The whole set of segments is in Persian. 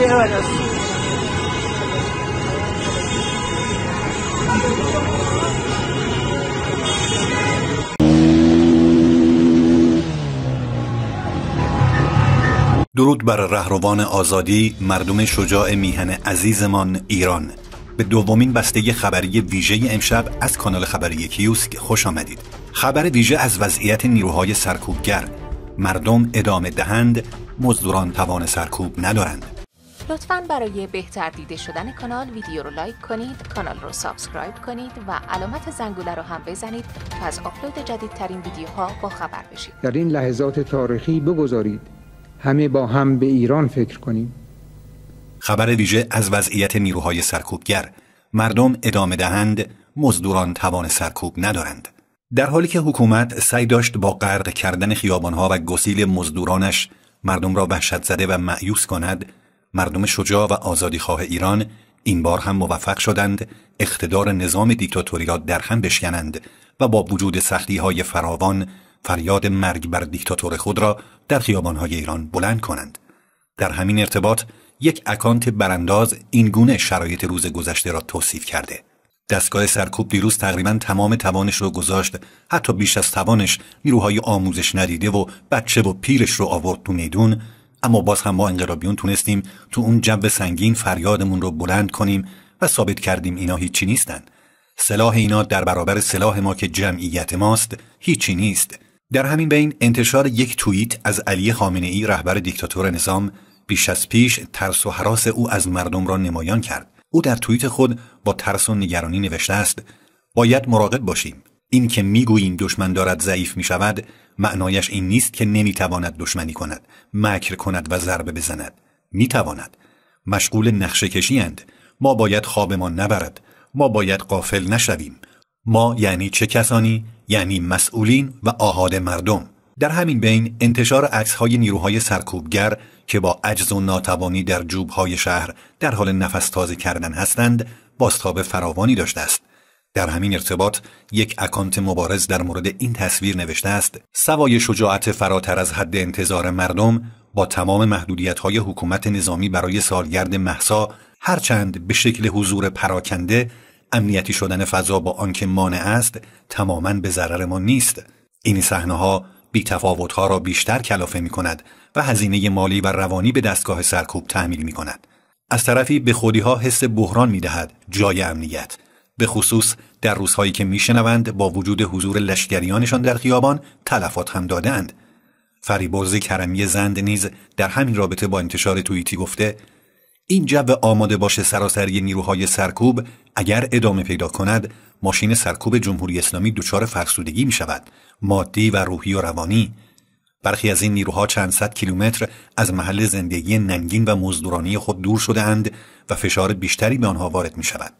درود بر رهروان آزادی مردم شجاع میهن عزیزمان ایران به دومین بسته خبری ویژه امشب از کانال خبری کیوسک خوش آمدید خبر ویژه از وضعیت نیروهای سرکوبگر مردم ادامه دهند مزدوران توان سرکوب ندارند لطفا برای بهتر دیده شدن کانال ویدیو رو لایک کنید، کانال رو سابسکرایب کنید و علامت زنگوله رو هم بزنید تا از آپلود جدیدترین ویدیوها با خبر بشید. در این لحظات تاریخی بگذارید همه با هم به ایران فکر کنیم. خبر ویژه از وضعیت نیروهای سرکوبگر مردم ادامه دهند مزدوران توان سرکوب ندارند در حالی که حکومت سعی داشت با غرق کردن خیابانها و گسیل مزدورانش مردم را وحشت زده و معیوس کند مردم شجاع و آزادیخواه ایران این بار هم موفق شدند اقتدار نظام دیکتاتوری را هم بشکنند و با وجود سختی های فراوان فریاد مرگ بر دیکتاتور خود را در های ایران بلند کنند. در همین ارتباط یک اکانت برانداز این گونه شرایط روز گذشته را توصیف کرده. دستگاه سرکوب دیروز تقریبا تمام توانش رو گذاشت حتی بیش از توانش نیروهای آموزش ندیده و بچه و پیرش رو آورد تو میدون اما باز هم ما انقلابیون تونستیم تو اون جو سنگین فریادمون رو بلند کنیم و ثابت کردیم اینا هیچی نیستن سلاح اینا در برابر سلاح ما که جمعیت ماست هیچی نیست در همین بین انتشار یک توییت از علی خامنه ای رهبر دیکتاتور نظام بیش از پیش ترس و حراس او از مردم را نمایان کرد او در توییت خود با ترس و نگرانی نوشته است باید مراقب باشیم این که میگوییم دشمن دارد ضعیف می شود معنایش این نیست که نمیتواند دشمنی کند مکر کند و ضربه بزند میتواند مشغول نقشه ما باید خوابمان نبرد ما باید قافل نشویم ما یعنی چه کسانی یعنی مسئولین و آهاد مردم در همین بین انتشار های نیروهای سرکوبگر که با عجز و ناتوانی در جوبهای شهر در حال نفس تازه کردن هستند باستاب فراوانی داشته است در همین ارتباط یک اکانت مبارز در مورد این تصویر نوشته است سوای شجاعت فراتر از حد انتظار مردم با تمام های حکومت نظامی برای سالگرد محسا هرچند به شکل حضور پراکنده امنیتی شدن فضا با آنکه مانع است تماما به ضرر ما نیست این صحنه ها بی تفاوت را بیشتر کلافه می کند و هزینه مالی و روانی به دستگاه سرکوب تحمیل می کند از طرفی به خودی ها حس بحران می دهد جای امنیت به خصوص در روزهایی که میشنوند با وجود حضور لشکریانشان در خیابان تلفات هم دادند فریبرز کرمی زند نیز در همین رابطه با انتشار توییتی گفته این جو آماده باش سراسری نیروهای سرکوب اگر ادامه پیدا کند ماشین سرکوب جمهوری اسلامی دچار فرسودگی می شود مادی و روحی و روانی برخی از این نیروها چند صد کیلومتر از محل زندگی ننگین و مزدورانی خود دور شدهاند و فشار بیشتری به آنها وارد می شود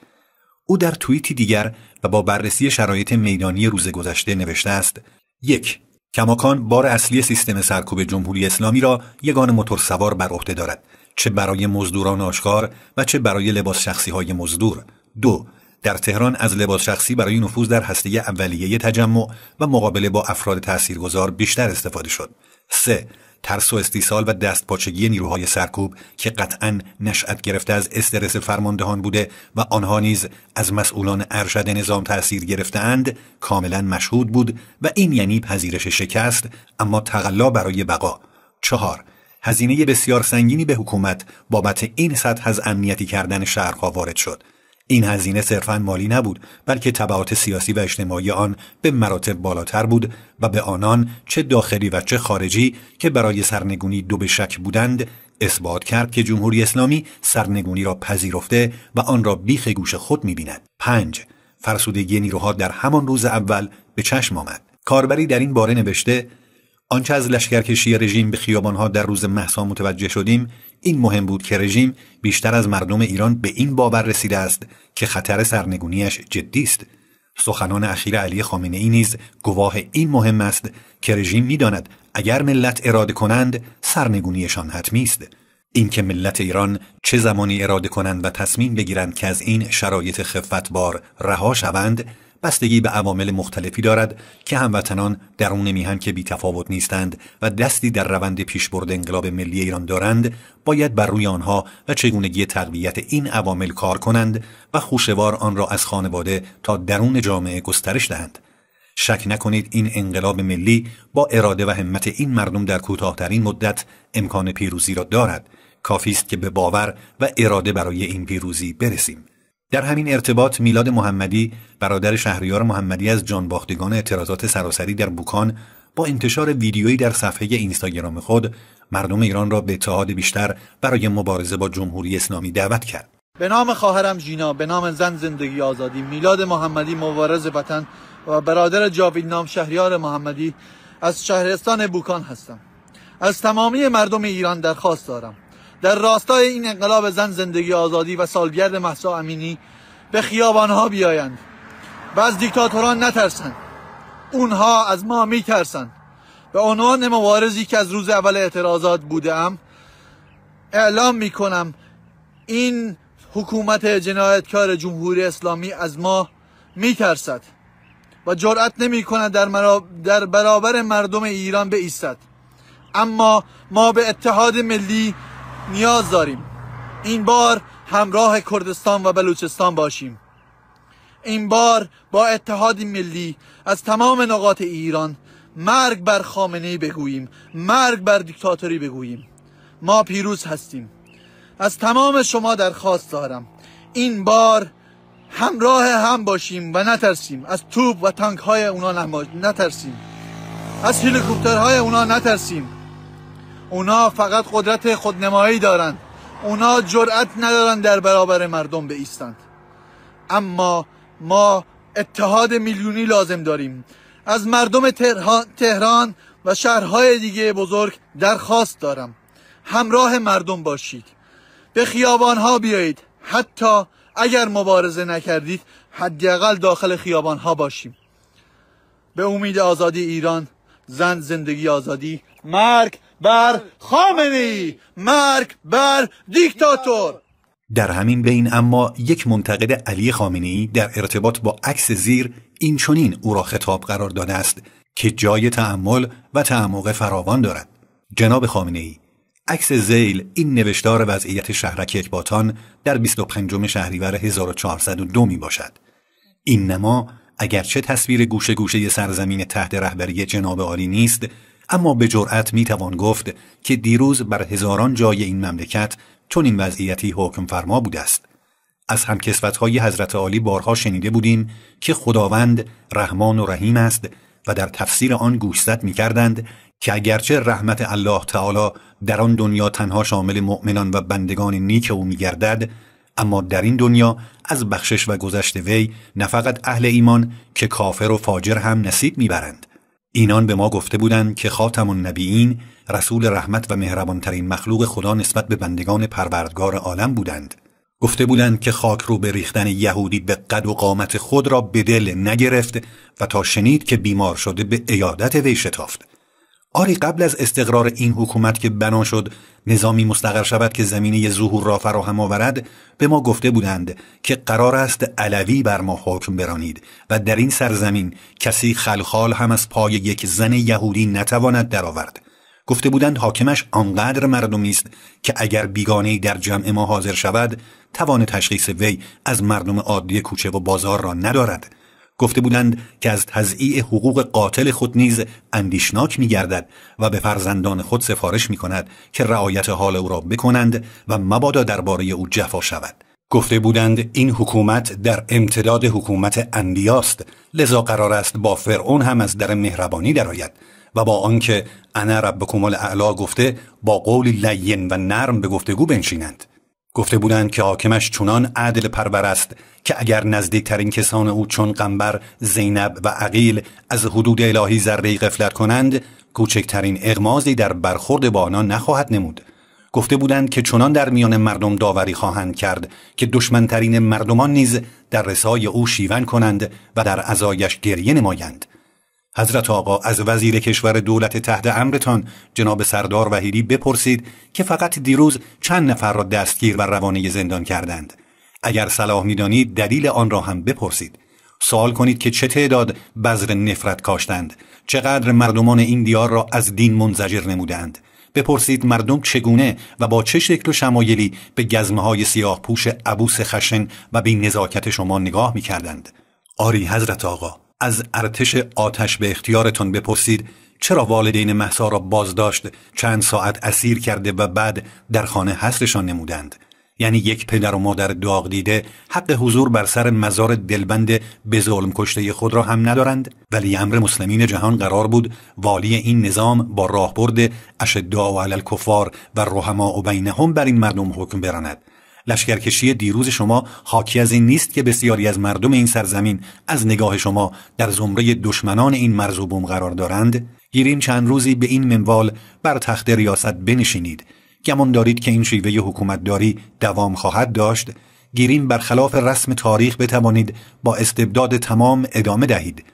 او در توییتی دیگر و با بررسی شرایط میدانی روز گذشته نوشته است یک کماکان بار اصلی سیستم سرکوب جمهوری اسلامی را یگان سوار بر عهده دارد چه برای مزدوران آشکار و چه برای لباس شخصی های مزدور دو در تهران از لباس شخصی برای نفوذ در هسته اولیه تجمع و مقابله با افراد تاثیرگذار بیشتر استفاده شد 3 ترس و استیصال و دستپاچگی نیروهای سرکوب که قطعا نشأت گرفته از استرس فرماندهان بوده و آنها نیز از مسئولان ارشد نظام تأثیر گرفتهاند کاملا مشهود بود و این یعنی پذیرش شکست اما تقلا برای بقا چهار هزینه بسیار سنگینی به حکومت بابت این سطح از امنیتی کردن شهرها وارد شد این هزینه صرفا مالی نبود بلکه طبعات سیاسی و اجتماعی آن به مراتب بالاتر بود و به آنان چه داخلی و چه خارجی که برای سرنگونی دو به شک بودند اثبات کرد که جمهوری اسلامی سرنگونی را پذیرفته و آن را بیخ گوش خود میبیند پنج فرسودگی نیروها در همان روز اول به چشم آمد کاربری در این باره نوشته آنچه از لشکرکشی رژیم به خیابانها در روز محسا متوجه شدیم این مهم بود که رژیم بیشتر از مردم ایران به این باور رسیده است که خطر سرنگونیش جدی است سخنان اخیر علی خامنه ای نیز گواه این مهم است که رژیم میداند اگر ملت اراده کنند سرنگونیشان حتمی است اینکه ملت ایران چه زمانی اراده کنند و تصمیم بگیرند که از این شرایط خفتبار رها شوند بستگی به عوامل مختلفی دارد که هموطنان درون میهن که بی تفاوت نیستند و دستی در روند پیشبرد انقلاب ملی ایران دارند باید بر روی آنها و چگونگی تقویت این عوامل کار کنند و خوشوار آن را از خانواده تا درون جامعه گسترش دهند شک نکنید این انقلاب ملی با اراده و همت این مردم در کوتاهترین مدت امکان پیروزی را دارد کافی است که به باور و اراده برای این پیروزی برسیم در همین ارتباط میلاد محمدی برادر شهریار محمدی از جانباختگان اعتراضات سراسری در بوکان با انتشار ویدیویی در صفحه اینستاگرام خود مردم ایران را به اتحاد بیشتر برای مبارزه با جمهوری اسلامی دعوت کرد به نام خواهرم جینا به نام زن زندگی آزادی میلاد محمدی مبارز وطن و برادر جاوید نام شهریار محمدی از شهرستان بوکان هستم از تمامی مردم ایران درخواست دارم در راستای این انقلاب زن زندگی آزادی و سالگرد محسا امینی به خیابانها بیایند و از دیکتاتوران نترسند اونها از ما میترسند به عنوان مبارزی که از روز اول اعتراضات بودم اعلام میکنم این حکومت جنایتکار جمهوری اسلامی از ما میترسد و جرأت نمیکند در, مرا... در برابر مردم ایران بایستد اما ما به اتحاد ملی نیاز داریم این بار همراه کردستان و بلوچستان باشیم این بار با اتحاد ملی از تمام نقاط ایران مرگ بر خامنه بگوییم مرگ بر دیکتاتوری بگوییم ما پیروز هستیم از تمام شما درخواست دارم این بار همراه هم باشیم و نترسیم از توپ و تانک های اونا نترسیم از های اونا نترسیم اونا فقط قدرت خودنمایی دارند اونا جرأت ندارن در برابر مردم بایستند اما ما اتحاد میلیونی لازم داریم از مردم تهران و شهرهای دیگه بزرگ درخواست دارم همراه مردم باشید به خیابانها بیایید حتی اگر مبارزه نکردید حداقل داخل خیابانها باشیم به امید آزادی ایران زن زندگی آزادی مرگ بر خامنه ای مرگ بر دیکتاتور در همین بین اما یک منتقد علی خامنه ای در ارتباط با عکس زیر این چونین او را خطاب قرار داده است که جای تعمل و تعمق فراوان دارد جناب خامنه ای عکس زیل این نوشتار وضعیت شهرک اکباتان در 25 شهریور 1402 می باشد این نما اگرچه تصویر گوشه گوشه سرزمین تحت رهبری جناب عالی نیست اما به جرأت می توان گفت که دیروز بر هزاران جای این مملکت چون این وضعیتی حکم فرما بود است از هم های حضرت عالی بارها شنیده بودیم که خداوند رحمان و رحیم است و در تفسیر آن گوشزد می کردند که اگرچه رحمت الله تعالی در آن دنیا تنها شامل مؤمنان و بندگان نیک او میگردد اما در این دنیا از بخشش و گذشت وی نه فقط اهل ایمان که کافر و فاجر هم نصیب میبرند اینان به ما گفته بودند که خاتم نبیین رسول رحمت و مهربانترین مخلوق خدا نسبت به بندگان پروردگار عالم بودند گفته بودند که خاک رو به ریختن یهودی به قد و قامت خود را به دل نگرفت و تا شنید که بیمار شده به ایادت وی شتافت آری قبل از استقرار این حکومت که بنا شد نظامی مستقر شود که زمینه ظهور را فراهم آورد به ما گفته بودند که قرار است علوی بر ما حکم برانید و در این سرزمین کسی خلخال هم از پای یک زن یهودی نتواند درآورد گفته بودند حاکمش آنقدر مردمی است که اگر بیگانه در جمع ما حاضر شود توان تشخیص وی از مردم عادی کوچه و بازار را ندارد گفته بودند که از تضییع حقوق قاتل خود نیز اندیشناک گردد و به فرزندان خود سفارش می کند که رعایت حال او را بکنند و مبادا درباره او جفا شود گفته بودند این حکومت در امتداد حکومت اندیاست لذا قرار است با فرعون هم از در مهربانی درآید و با آنکه انا کمال الاعلا گفته با قولی لین و نرم به گفتگو بنشینند گفته بودند که حاکمش چنان عدل پرور است که اگر نزدیکترین کسان او چون قنبر، زینب و عقیل از حدود الهی ذره غفلت کنند کوچکترین اغمازی در برخورد با آنها نخواهد نمود گفته بودند که چنان در میان مردم داوری خواهند کرد که دشمنترین مردمان نیز در رسای او شیون کنند و در ازایش گریه نمایند حضرت آقا از وزیر کشور دولت تحت امرتان جناب سردار وحیدی بپرسید که فقط دیروز چند نفر را دستگیر و روانه زندان کردند اگر صلاح میدانید دلیل آن را هم بپرسید سوال کنید که چه تعداد بذر نفرت کاشتند چقدر مردمان این دیار را از دین منزجر نمودند بپرسید مردم چگونه و با چه شکل و شمایلی به گزمه های سیاه پوش عبوس خشن و بی نزاکت شما نگاه می کردند. آری حضرت آقا از ارتش آتش به اختیارتان بپرسید چرا والدین محسا را بازداشت چند ساعت اسیر کرده و بعد در خانه حسرشان نمودند یعنی یک پدر و مادر داغ دیده حق حضور بر سر مزار دلبند به ظلم کشته خود را هم ندارند ولی امر مسلمین جهان قرار بود والی این نظام با راهبرد اشداء علی الکفار و و بینهم بر این مردم حکم براند لشکرکشی دیروز شما حاکی از این نیست که بسیاری از مردم این سرزمین از نگاه شما در زمره دشمنان این مرز و بوم قرار دارند گیریم چند روزی به این منوال بر تخت ریاست بنشینید گمان دارید که این شیوه حکومتداری دوام خواهد داشت گیریم برخلاف رسم تاریخ بتوانید با استبداد تمام ادامه دهید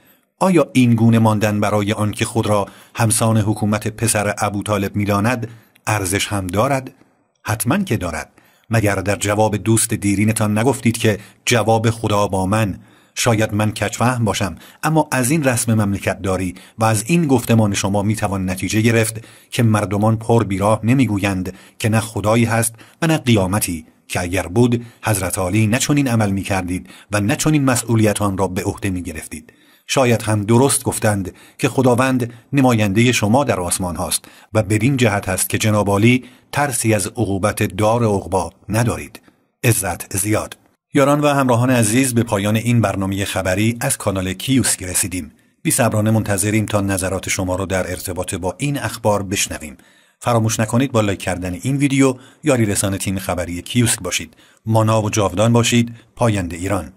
آیا این گونه ماندن برای آنکه خود را همسان حکومت پسر ابو طالب میداند ارزش هم دارد حتما که دارد مگر در جواب دوست دیرینتان نگفتید که جواب خدا با من شاید من کچفهم باشم اما از این رسم مملکت داری و از این گفتمان شما میتوان نتیجه گرفت که مردمان پر بیراه نمیگویند که نه خدایی هست و نه قیامتی که اگر بود حضرت علی نه چنین عمل میکردید و نه چنین مسئولیتان را به عهده میگرفتید شاید هم درست گفتند که خداوند نماینده شما در آسمان هاست و بدین جهت هست که جنابالی ترسی از عقوبت دار عقبا ندارید عزت زیاد یاران و همراهان عزیز به پایان این برنامه خبری از کانال کیوسک رسیدیم بی صبرانه منتظریم تا نظرات شما را در ارتباط با این اخبار بشنویم فراموش نکنید با لایک کردن این ویدیو یاری رسانه تیم خبری کیوسک باشید مانا و جاودان باشید پاینده ایران